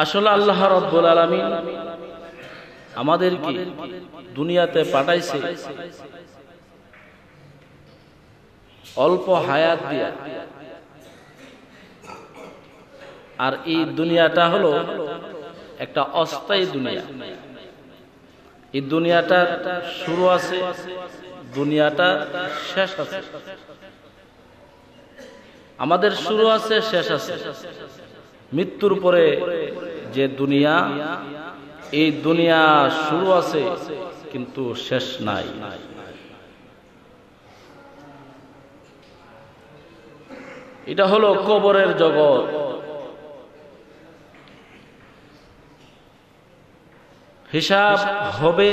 আসলে আল্লাহ রব্বুল আলমী আমাদেরকে দুনিয়াতে পাঠাইছে অল্প হায়াত দিয়া আর এই দুনিয়াটা হলো একটা অস্থায়ী দুনিয়া এই দুনিয়াটা শুরু আছে দুনিয়াটা শেষ আছে আমাদের শুরু আছে শেষ আছে মৃত্যুর পরে যে দুনিয়া এই দুনিয়া শুরু আছে কিন্তু শেষ নাই এটা হলো কবরের জগৎ হিসাব হবে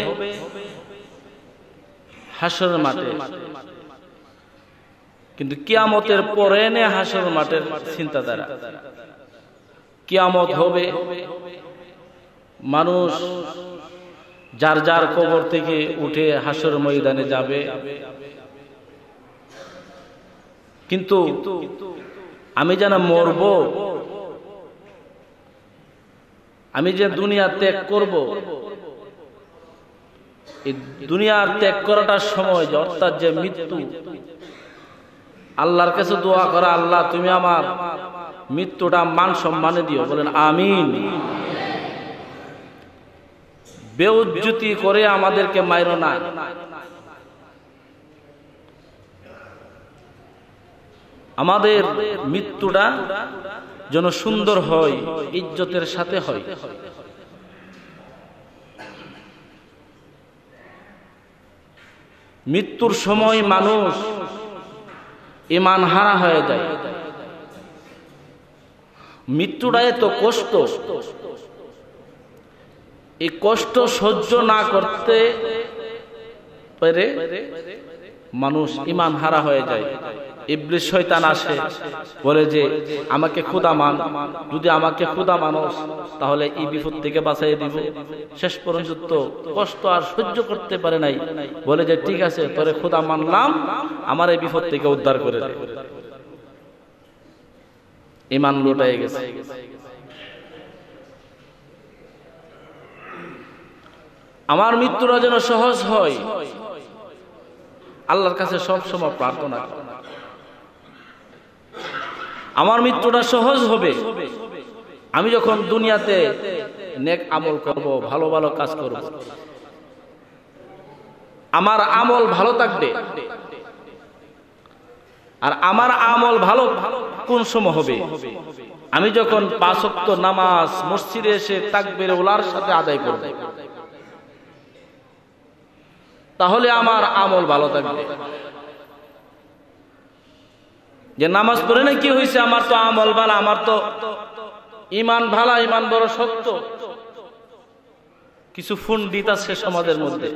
হাসর মাঠে কিন্তু কিয়ামতের পরে নে হাসর মাঠের চিন্তাধারা কিয়ামত হবে মানুষ যার যার কবর থেকে উঠে হাসর ময়দানে যাবে কিন্তু আমি যেন মরব আমি যে দুনিয়া ত্যাগ করব এই দুনিয়ার ত্যাগ করাটার সময় অর্থাৎ যে মৃত্যু আল্লাহর কাছে দোয়া করা আল্লাহ তুমি আমার মৃত্যুটা মান সম্মানে দিও বলেন আমিন বেউজ্জুতি করে আমাদেরকে মাইর না আমাদের মৃত্যুটা যেন সুন্দর হয় ইজ্জতের সাথে হয় মৃত্যুর সময় মানুষ ইমান হারা হয়ে যায় মৃত্যুটা এত কষ্ট এই কষ্ট সহ্য না করতে পেরে মানুষ ইমান হারা হয়ে যায় ইবলিস শয়তান আসে বলে যে আমাকে ক্ষুদা মান যদি আমাকে ক্ষুদা মানুষ তাহলে এই বিপদ থেকে বাঁচাই দিব শেষ পর্যন্ত কষ্ট আর সহ্য করতে পারে নাই বলে যে ঠিক আছে তোরে ক্ষুদা মানলাম আমার এই বিপদ থেকে উদ্ধার করে দেয় ইমান লোটায় গেছে আমার মৃত্যুটা যেন সহজ হয় আল্লাহর কাছে সব সময় প্রার্থনা আমার মৃত্যুটা সহজ হবে আমি যখন দুনিয়াতে নেক আমল করব ভালো ভালো কাজ করব আমার আমল ভালো থাকবে আর আমার আমল ভালো কোন সময় হবে আমি যখন পাঁচক্ত নামাজ মসজিদে এসে তাকবের ওলার সাথে আদায় করব তাহলে আমার আমল ভালো থাকবে যে নামাজ পড়ে না কি হয়েছে আমার তো আমল ভালা আমার তো ইমান ভালা ইমান বড় সত্য কিছু ফোন সে সমাজের মধ্যে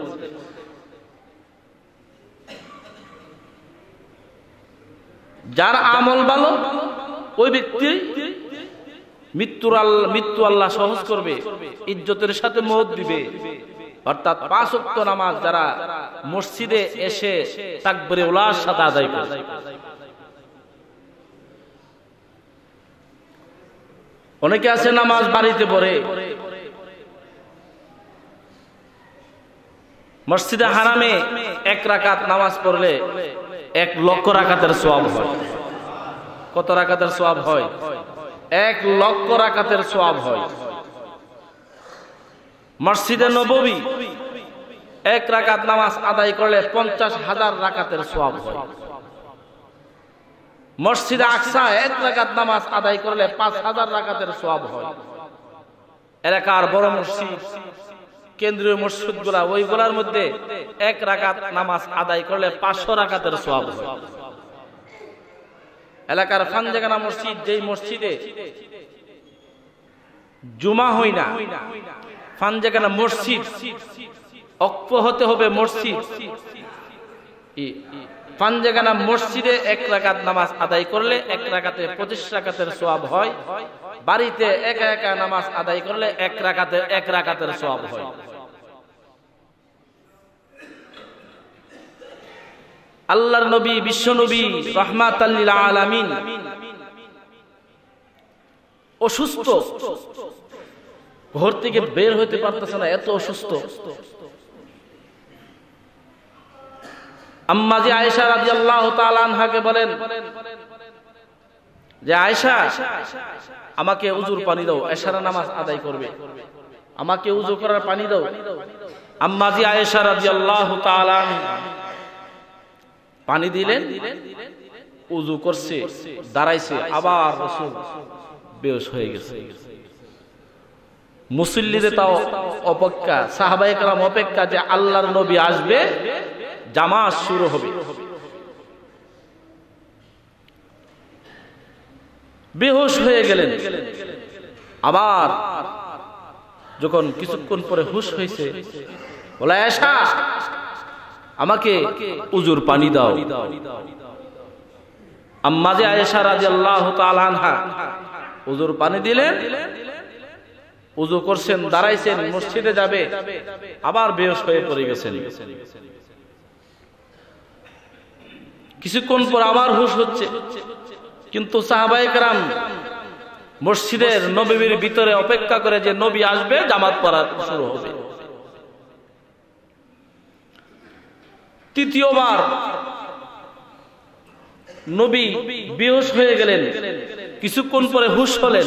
যার আমল ভালো ওই ব্যক্তি মৃত্যুর আল্লাহ মৃত্যু আল্লাহ সহজ করবে ইজ্জতের সাথে মত দিবে অর্থাৎ পাঁচ অক্ত নামাজ যারা মসজিদে এসে তাকবরে ওলার সাথে আদায় করে অনেকে আছে নামাজ বাড়িতে পড়ে মসজিদে হারামে এক রাকাত নামাজ পড়লে এক লক্ষ রাখাতের সোয়াব হয় কত রাখাতের সোয়াব হয় এক লক্ষ রাখাতের সোয়াব হয় মসজিদে নবী এক রাকাত নামাজ আদায় করলে পঞ্চাশ হাজার রাকাতের সোয়াব হয় মসজিদে আকসা এক রাকাত নামাজ আদায় করলে পাঁচ হাজার রাকাতের সোয়াব হয় এলাকার বড় মসজিদ কেন্দ্রীয় মসজিদ গুলা ওইগুলার মধ্যে এক রাকাত নামাজ আদায় করলে পাঁচশো রাকাতের সব এলাকার ফানজাগানা মসজিদ যেই মসজিদে জুমা হই না ফানজাগানা মসজিদ অক্ষ হতে হবে মসজিদ পাঞ্জেগানা মসজিদে এক রাকাত নামাজ আদায় করলে এক রাকাতে পঁচিশ রাকাতের সোয়াব হয় বাড়িতে একা একা নামাজ আদায় করলে এক রাকাতে এক রাকাতের সোয়াব হয় আল্লাহর নবী বিশ্ব নবী রহমাত আলামিন অসুস্থ ঘর থেকে বের হইতে পারতেছে না এত অসুস্থ আম্মাজি আয়েশা রাজি আল্লাহ তালানহাকে বলেন যে আয়েশা আমাকে উজুর পানি দাও এশারা নামাজ আদায় করবে আমাকে উজু করার পানি দাও আম্মাজি আয়েশা রাজি আল্লাহ পানি দিলেন উজু করছে দাঁড়াইছে আবার বেশ হয়ে গেছে মুসল্লিদের তাও অপেক্ষা সাহাবাহিক অপেক্ষা যে আল্লাহর নবী আসবে জামাত শুরু হবে বেহোশ হয়ে গেলেন আবার যখন কিছুক্ষণ পরে হুশ হয়েছে আমাকে উজুর পানি দাও আম্মাজে আয়েশা রাজি আল্লাহ উজুর পানি দিলেন উজু করছেন দাঁড়াইছেন মসজিদে যাবে আবার বেহস হয়ে পড়ে গেছেন কিছুক্ষণ পর আবার হুশ হচ্ছে কিন্তু সাহাবাহিকরাম মসজিদের নবীর ভিতরে অপেক্ষা করে যে নবী আসবে জামাত পড়া শুরু হবে তৃতীয়বার নবী বেহস হয়ে গেলেন কিছুক্ষণ পরে হুশ হলেন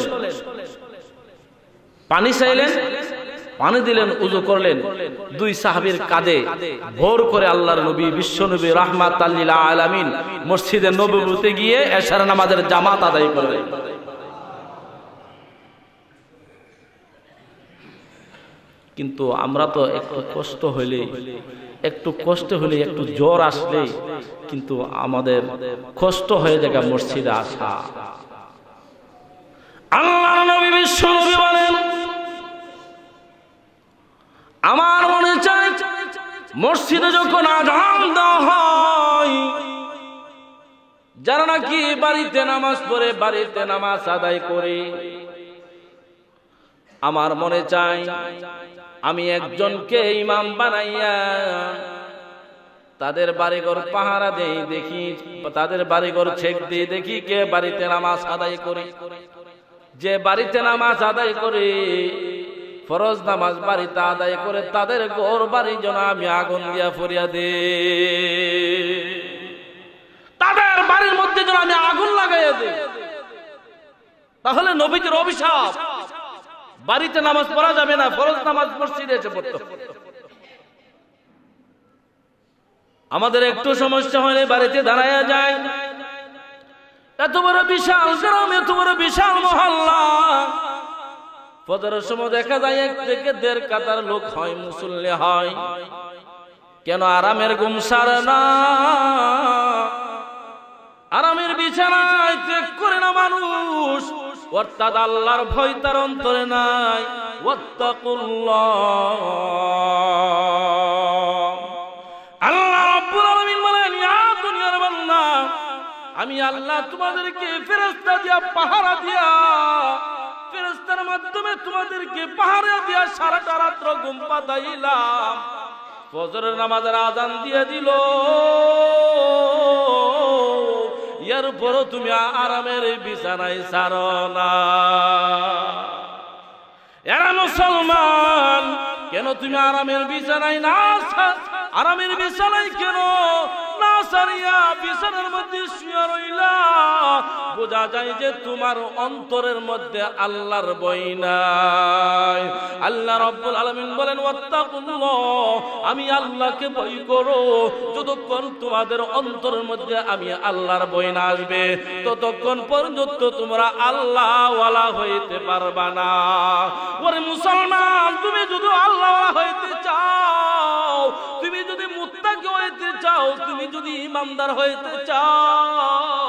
পানি চাইলেন পানি দিলেন উজু করলেন দুই সাহাবির কাঁধে ভোর করে আল্লাহর নবী বিশ্ব নবী রহমাত আলামিন মসজিদে নবীতে গিয়ে এসার নামাজের জামাত আদায় করলেন কিন্তু আমরা তো একটু কষ্ট হইলে একটু কষ্ট হইলে একটু জ্বর আসলে কিন্তু আমাদের কষ্ট হয়ে যায় মসজিদে আসা আল্লাহ নবী বিশ্ব নবী বলেন আমার মনে চাই মসজিদে যখন আজান দেওয়া হয় যারা নাকি বাড়িতে নামাজ পড়ে বাড়িতে নামাজ আদায় করে আমার মনে চাই আমি একজনকে ইমাম বানাইয়া তাদের বাড়িঘর পাহারা দেই দেখি তাদের বাড়িঘর ছেক দিয়ে দেখি কে বাড়িতে নামাজ আদায় করে যে বাড়িতে নামাজ আদায় করে ফরজ নামাজ বাড়িতে আদায় করে তাদের গোর বাড়ি যেন আমি আগুন দিয়া ফরিয়া দে তাদের বাড়ির মধ্যে যেন আমি আগুন লাগাইয়া দে তাহলে নবীজির অভিশাপ বাড়িতে নামাজ পড়া যাবে না ফরজ নামাজ মসজিদে এসে পড়তে আমাদের একটু সমস্যা হলে বাড়িতে দাঁড়ায়া যায় এত বড় বিশাল গ্রাম এত বড় বিশাল মহল্লা ফজরের সময় দেখা যায় এক থেকে দেড় কাতার লোক হয় মুসল্লি হয় কেন আরামের ঘুম সারে না আরামের বিছানায় চেক করে না মানুষ অর্থাৎ আল্লাহর ভয় তার অন্তরে নাই আল্লাহ রাব্বুল আলামিন বলেন ইয়া দুনিয়ার বান্দা আমি আল্লাহ তোমাদেরকে ফেরেশতা দিয়া পাহারা দিয়া তার মাধ্যমে তোমাদেরকে পাহাড়ে দিয়া সারাটা রাত্র ঘুম পাতাইলাম ফজরের নামাজের আজান দিয়ে দিল এরপরও তুমি আরামের বিছানায় সার না এরা মুসলমান কেন তুমি আরামের বিছানায় না আরামের বিছানায় কেন সারিয়া বিছানার মধ্যে শুয়ে রইলা বোঝা যায় যে তোমার অন্তরের মধ্যে আল্লাহর বই নাই আল্লাহ রব্বুল আলমিন বলেন আমি আল্লাহকে বই করো যতক্ষণ তোমাদের অন্তরের মধ্যে আমি আল্লাহর বই না আসবে ততক্ষণ পর্যন্ত তোমরা আল্লাহওয়ালা হইতে পারবা না ওরে মুসলমান তুমি যদি আল্লাহ হইতে চাও চাও তুমি যদি ইমানদার হইতে চাও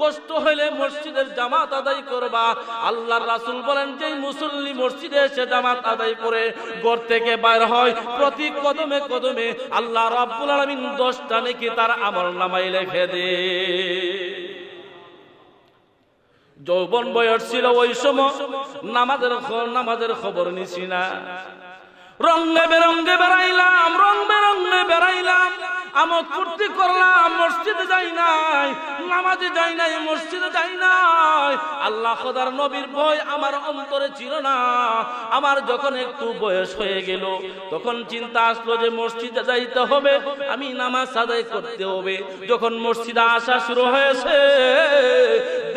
কষ্ট হইলে মসজিদের জামাত আদায় করবা আল্লাহ রাসুল বলেন যে মুসল্লি মসজিদে এসে জামাত আদায় করে ঘর থেকে বাইর হয় প্রতি কদমে কদমে আল্লাহ রাব্বুল আলমিন দশটা নাকি তার আমল নামাই লেখে দে যৌবন বয়স ছিল ওই সময় নামাজের নামাজের খবর নিছি না রঙ্গে বেরঙ্গে বেড়াইলাম রং বেরঙ্গে বেড়াইলাম আমদ ফুর্তি করলাম মসজিদে যাই নাই নামাজে যাই নাই মসজিদে যাই নাই আল্লাহ খোদার নবীর ভয় আমার অন্তরে ছিল না আমার যখন একটু বয়স হয়ে গেল তখন চিন্তা আসলো যে মসজিদে যাইতে হবে আমি নামাজ আদায় করতে হবে যখন মসজিদে আসা শুরু হয়েছে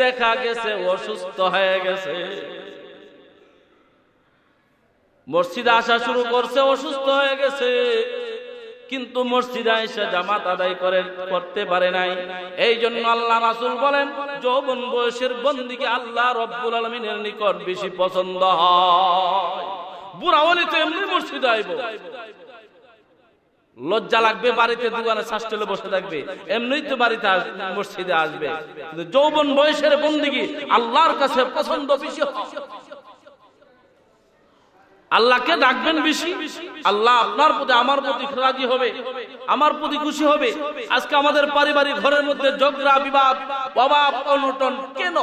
দেখা গেছে অসুস্থ হয়ে গেছে মসজিদে আসা শুরু করছে অসুস্থ হয়ে গেছে কিন্তু মসজিদে এসে জামাত আদায় করে করতে পারে নাই এই জন্য আল্লাহ রাসুল বলেন যৌবন বয়সের বন্দিকে আল্লাহ রব্বুল আলমিনের নিকট বেশি পছন্দ হয় বুড়া তো এমনি মসজিদ আইব লজ্জা লাগবে বাড়িতে দোকানে শাস্টেলে বসে থাকবে এমনি তো বাড়িতে মসজিদে আসবে যৌবন বয়সের বন্দিকে আল্লাহর কাছে পছন্দ বেশি আল্লাহকে ডাকবেন বেশি আল্লাহ আপনার প্রতি আমার প্রতি রাজি হবে আমার প্রতি খুশি হবে আজকে আমাদের পারিবারিক ঘরের মধ্যে ঝগড়া বিবাদ অভাব অনটন কেন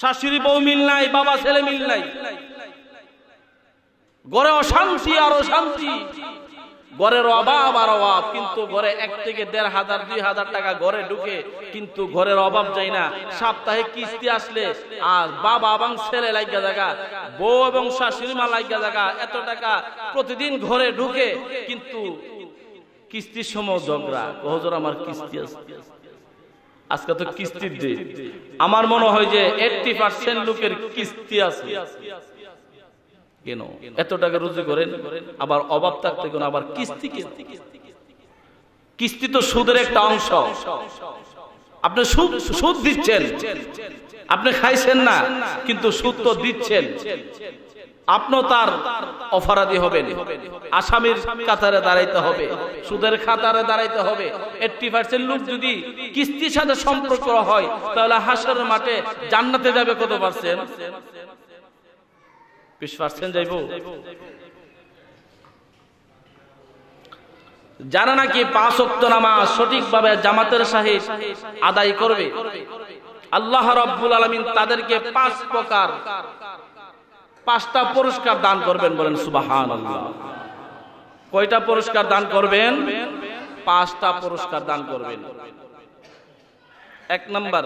শাশুড়ি বউ মিল নাই বাবা ছেলে মিল নাই গড়ে অশান্তি আর অশান্তি ঘরের অভাব আর অভাব কিন্তু ঘরে এক থেকে দেড় হাজার দুই হাজার টাকা ঘরে ঢুকে কিন্তু ঘরের অভাব যাই না সাপ্তাহে কিস্তি আসলে আর বাবা এবং ছেলে লাগিয়া জায়গা বউ এবং শাশুড়ি মা লাগিয়া জায়গা এত টাকা প্রতিদিন ঘরে ঢুকে কিন্তু কিস্তির সময় ঝগড়া হজর আমার কিস্তি আসতে আজকে তো কিস্তির দিন আমার মনে হয় যে এইটি পার্সেন্ট লোকের কিস্তি আছে কেন এত টাকা রুজি করেন আবার অভাব থাকতে কেন আবার কিস্তি কিস্তি কিস্তি তো সুদের একটা অংশ আপনি সুদ সুদ দিচ্ছেন আপনি খাইছেন না কিন্তু সুদ তো দিচ্ছেন আপনিও তার অপরাধী হবেন আসামির কাতারে দাঁড়াইতে হবে সুদের খাতারে দাঁড়াইতে হবে এইটটি পার্সেন্ট লোক যদি কিস্তির সাথে সম্পর্ক হয় তাহলে হাসের মাঠে জান্নাতে যাবে কত পার্সেন্ট বিশ পার্সেন্ট যাইব যারা নাকি পাঁচ অক্ত নামাজ সঠিকভাবে জামাতের সাহে আদায় করবে আল্লাহ রব্বুল আলমিন তাদেরকে পাঁচ প্রকার পাঁচটা পুরস্কার দান করবেন বলেন সুবাহান কয়টা পুরস্কার দান করবেন পাঁচটা পুরস্কার দান করবেন এক নম্বর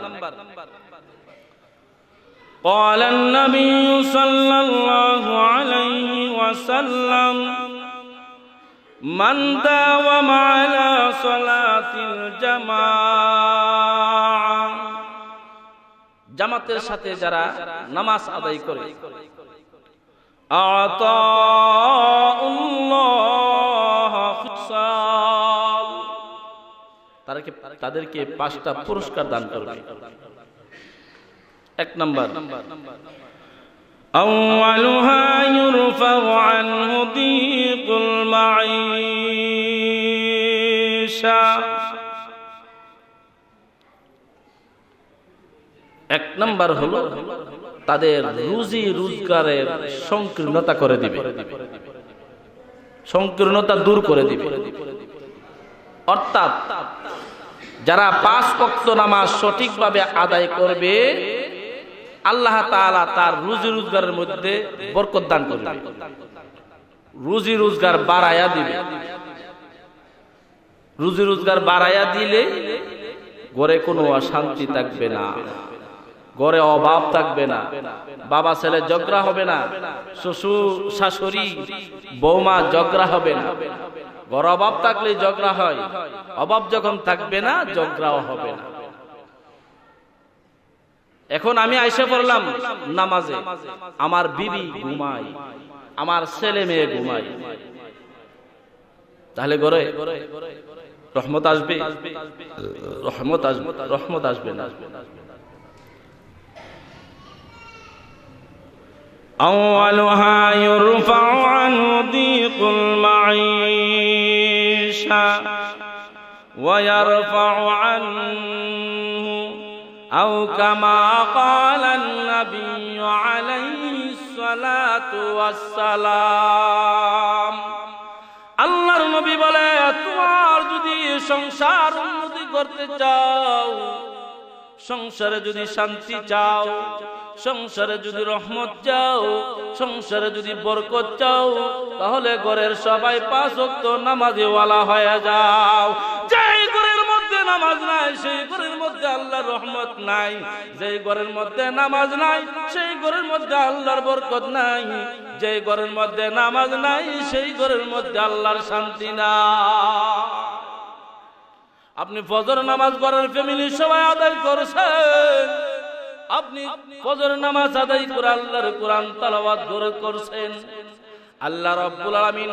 قال النبي صلى الله عليه وسلم من داوم على صلاة الجماعة জামাতের সাথে যারা নামাজ আদায় করে তাদেরকে পাঁচটা পুরস্কার দান করবে এক নম্বর أولها يرفع عنه ضيق المعيشة এক হলো তাদের রুজি রোজগারের সংকীর্ণতা করে দিবে সংকীর্ণতা দূর করে দিবে অর্থাৎ যারা পাঁচ পক্ষ নামাজ সঠিকভাবে আদায় করবে আল্লাহ তাআলা তার রুজি রোজগারের মধ্যে বরকত দান করবে রুজি রোজগার বাড়ায়া দিবে রুজি রোজগার বাড়ায়া দিলে গড়ে কোনো অশান্তি থাকবে না গড়ে অভাব থাকবে না বাবা ছেলে জগড়া হবে না শ্বশুর শাশুড়ি বৌমা জগড়া হবে না ঘর অভাব থাকলে জগড়া হয় অভাব যখন থাকবে না জগড়াও হবে না এখন আমি আইসে পড়লাম নামাজে আমার বিবি ঘুমাই আমার ছেলে মেয়ে ঘুমাই তাহলে গড়ে রহমত আসবে রহমত আসবে রহমত আসবে না أولها يرفع عنه ضيق المعيشة ويرفع عنه أو كما قال النبي عليه الصلاة والسلام আল্লাহর নবী বলে তোমার যদি সংসার উন্নতি করতে চাও সংসারে যদি শান্তি চাও সংসারে যদি রহমত চাও সংসারে যদি বরকত চাও তাহলে ঘরের সবাই পাঁচ নামাজিওয়ালা হয়ে যাও যে ঘরের মধ্যে নামাজ নাই সেই ঘরে রহমত নাই যে ঘরের মধ্যে নামাজ নাই সেই ঘরের মধ্যে আল্লাহর বরকত নাই যে ঘরের মধ্যে নামাজ নাই সেই ঘরের মধ্যে আল্লাহর শান্তি না আপনি ফজর নামাজ করার ফ্যামিলি সবাই আদায় করছেন আপনি ফজর নামাজ আদায় করে আল্লাহর কোরআন তালাবাদ ধরে করছেন আল্লাহ রব্বুল আলামিন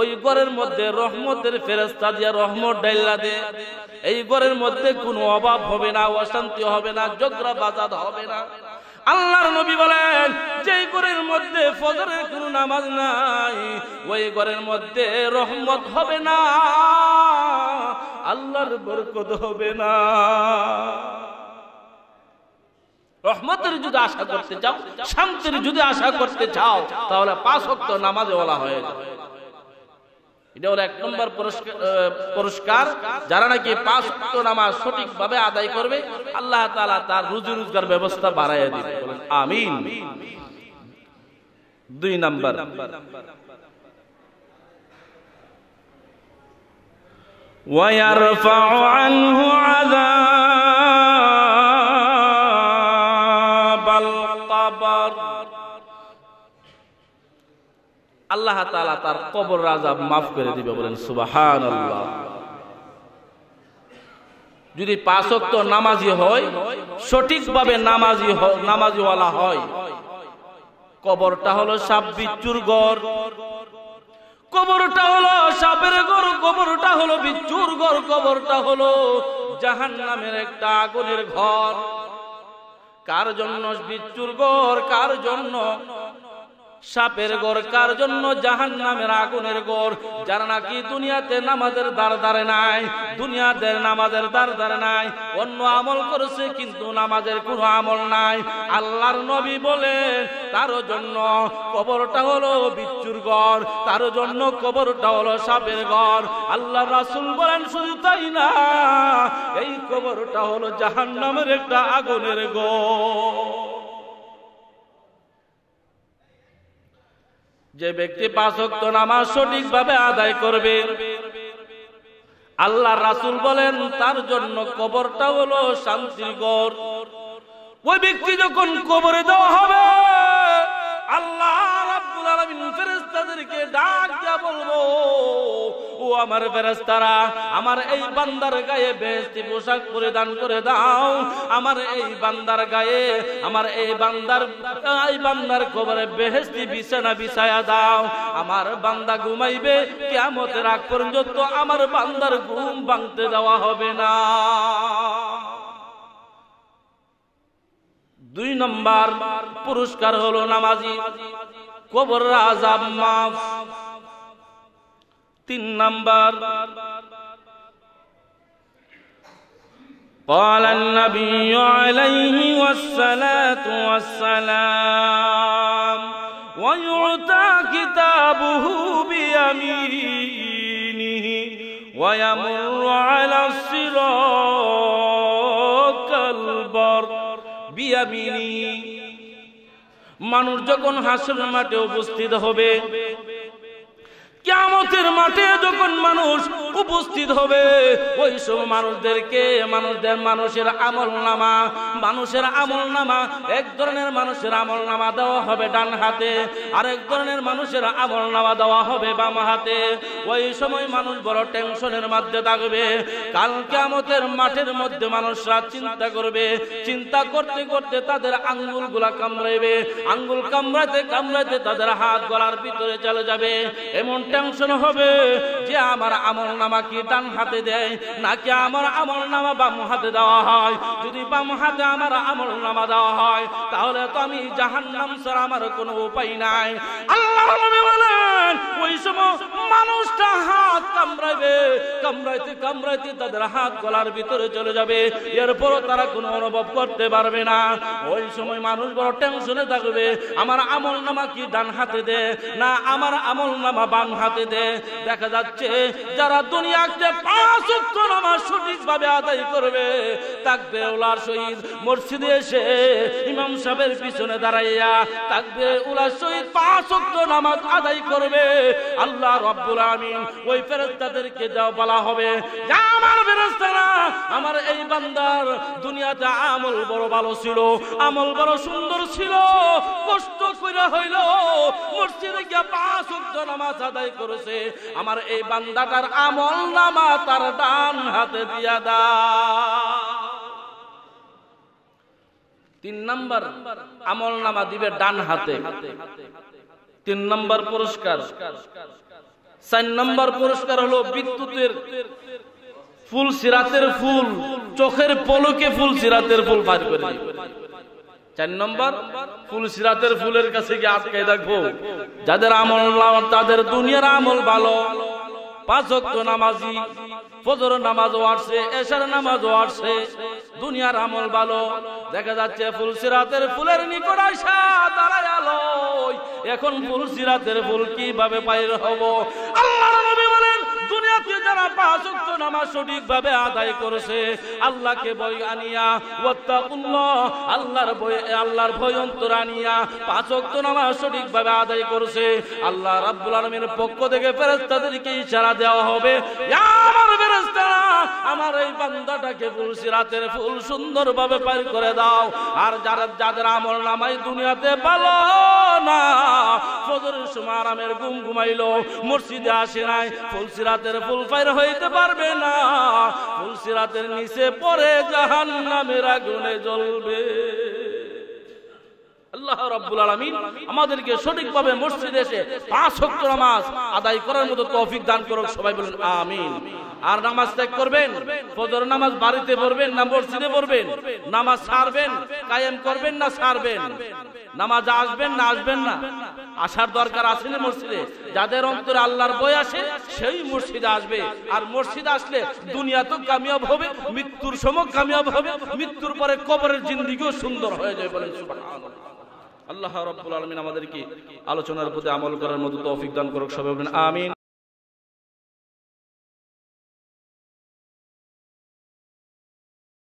ওই ঘরের মধ্যে রহমতের ফেরেশতা দিয়া রহমত ডাইল্লা দে এই ঘরের মধ্যে কোনো অভাব হবে না অশান্তি হবে না জগরা বাজাদ হবে না আল্লাহর নবী বলেন যে ঘরের মধ্যে ফজরের কোনো নামাজ নাই ওই ঘরের মধ্যে রহমত হবে না আল্লাহর বরকত হবে না রহমতের যদি আশা করতে চাও শান্তির যদি আশা করতে চাও তাহলে পাঁচ অক্ট নামাজে বলা হয়ে যাবে এটা হলো এক নম্বর পুরস্কার যারা নাকি পাঁচ অক্ট নামাজ সঠিকভাবে আদায় করবে আল্লাহ তাআলা তার রুজি রোজগার ব্যবস্থা বাড়াইয়া দিবে আমিন দুই নাম্বার ويرفع عنه عذاب আল্লাহ তালা তার কবর রাজা মাফ করে দিবে বলেন সুবাহান আল্লাহ যদি পাঁচক্ত নামাজি হয় সঠিকভাবে নামাজি নামাজিওয়ালা হয় কবরটা হলো সাপ বিচ্ছুর গড় কবরটা হলো সাপের ঘর কবরটা হলো বিচুর ঘর কবরটা হলো জাহান নামের একটা আগুনের ঘর কার জন্য বিচুর ঘর কার জন্য সাপের গড় কার জন্য জাহান নামের আগুনের গড় যারা নাকি দুনিয়াতে নামাজের দ্বার দ্বারে নাই দুনিয়াদের নামাজের দ্বার দ্বারে নাই অন্য আমল করেছে কিন্তু নামাজের কোনো আমল নাই আল্লাহর নবী বলে তার জন্য কবরটা হলো বিচ্ছুর গড় তার জন্য কবরটা হলো সাপের গড় আল্লাহ রাসুল বলেন শুধু তাই না এই কবরটা হলো জাহান নামের একটা আগুনের গড় যে ব্যক্তি পাঁচক্ত নামাজ সঠিকভাবে আদায় করবে আল্লাহ রাসুল বলেন তার জন্য কবরটা হলো শান্তির গড় ওই ব্যক্তি যখন কবরে দেওয়া হবে আল্লাহ রাব্বুল আলামিন ডাক যা বলবো আমার ফেরেস্তারা আমার এই বান্দার গায়ে বেহস্তি পোশাক পরিধান করে দাও আমার এই বান্দার গায়ে আমার এই বান্দার এই বান্দার কবরে বেহেস্তি বিছানা বিছায়া দাও আমার বান্দা ঘুমাইবে কেমতের আগ পর্যন্ত আমার বান্দার ঘুম ভাঙতে দেওয়া হবে না দুই নম্বর পুরস্কার হলো নামাজি কবর আজাব মাফ তিন নাম্বার قال النبي عليه والصلاة والسلام ويعطى كتابه بيمينه ويمر على الصراط البر بيمينه মানুষ যখন হাসর মাঠে উপস্থিত হবে কেমতের মাঠে যখন মানুষ উপস্থিত হবে ওই সব মানুষদেরকে মানুষদের মানুষের আমল নামা মানুষের আমল নামা এক ধরনের মানুষের আমল নামা দেওয়া হবে ডান হাতে আরেক ধরনের মানুষের আমল নামা দেওয়া হবে বাম হাতে ওই সময় মানুষ বড় টেনশনের মধ্যে থাকবে কাল কেমতের মাঠের মধ্যে মানুষরা চিন্তা করবে চিন্তা করতে করতে তাদের আঙ্গুল গুলা কামড়াইবে আঙ্গুল কামড়াতে কামড়াতে তাদের হাত গলার ভিতরে চলে যাবে এমনটা টেনশন হবে যে আমার আমল নামা কি ডান হাতে দেয় নাকি আমার আমল নামা বাম হাতে দেওয়া হয় যদি বাম হাতে আমার আমল নামা দেওয়া হয় তাহলে তো আমি জাহান নাম আমার কোনো উপায় নাই আল্লাহ বলেন ওই সময় মানুষটা হাত কামড়াইতে কামড়াইতে তাদের হাত গলার ভিতরে চলে যাবে এরপর তারা কোনো অনুভব করতে পারবে না ওই সময় মানুষ বড় টেনশনে থাকবে আমার আমল নামা কি ডান হাতে দে না আমার আমল নামা বাম হাতে দেয় দেখা যাচ্ছে যারা দুনিয়াতে পাঁচ উক্ত সঠিক ভাবে আদায় করবে তাকবে ওলার শহীদ মসজিদে এসে ইমাম সাহেবের পিছনে দাঁড়াইয়া তাকবে ওলার শহীদ পাঁচ উক্ত নামাজ আদায় করবে আল্লাহ রব্বুল আমিন ওই ফেরেস্তাদেরকে যাও বলা হবে আমার ফেরেস্তারা আমার এই বান্দার দুনিয়াতে আমল বড় ভালো ছিল আমল বড় সুন্দর ছিল কষ্ট করে হইল মসজিদে গিয়া পাঁচ উক্ত নামাজ আদায় আদায় করেছে আমার এই বান্দাটার আমল নামা তার ডান হাতে দিয়া দা তিন নম্বর আমল নামা দিবে ডান হাতে তিন নম্বর পুরস্কার চার নম্বর পুরস্কার হলো বিদ্যুতের ফুল সিরাতের ফুল চোখের পলকে ফুল সিরাতের ফুল পাঠ করে চার নম্বর ফুল ফুলের কাছে গিয়ে আটকে দেখবো যাদের আমল তাদের দুনিয়ার আমল ভালো দুনিয়ার আমল ভালো দেখা যাচ্ছে ফুলের এখন ফুল সিরাতের ফুল কিভাবে পাইর হবো আল্লাহ বলেন যারা পাঁচ নামাজ আদায় করেছে আল্লাহকে ভয় আনিয়া আল্লাহর ভয় আল্লাহর ভয় অন্তর আনিয়া পাঁচ নামাজ সঠিকভাবে আদায় করেছে আল্লাহ রাব্বুল আলামিনের পক্ষ থেকে ফেরেশতাদেরকে ইশারা দেওয়া হবে ইয়া আমার ফেরেশতারা আমার এই বান্দাটাকে ফুল রাতের ফুল ভাবে পার করে দাও আর যারা যাদের আমল নামাই দুনিয়াতে ভালো না ফজরের সময় আরামের ঘুম ঘুমাইলো মসজিদে আসে নাই ফুল সিরাতের ফুলফাইর হইতে পারবে না পরে জাহান নামের জ্বলবে আল্লাহ রাব্বুল আমাদেরকে সঠিকভাবে মসজিদে এসে পাঁচ ওয়াক্ত মাস আদায় করার মতো তৌফিক দান করুন সবাই বলুন আমিন আর নামাজ ত্যাগ করবেন ফজর নামাজ বাড়িতে পড়বেন না মসজিদে পড়বেন নামাজ সারবেন কায়েম করবেন না সারবেন নামাজ আসবেন না আসবেন না আসার দরকার আছে না মসজিদে যাদের অন্তরে আল্লাহর বই আসে সেই মসজিদে আসবে আর মসজিদে আসলে দুনিয়া তো কামিয়াব হবে মৃত্যুর সময় কামিয়াব হবে মৃত্যুর পরে কবরের জিন্দিগিও সুন্দর হয়ে যাবে বলেন আল্লাহ রব্বুল আলমিন আমাদেরকে আলোচনার প্রতি আমল করার মতো তৌফিক দান করুক সবাই আমিন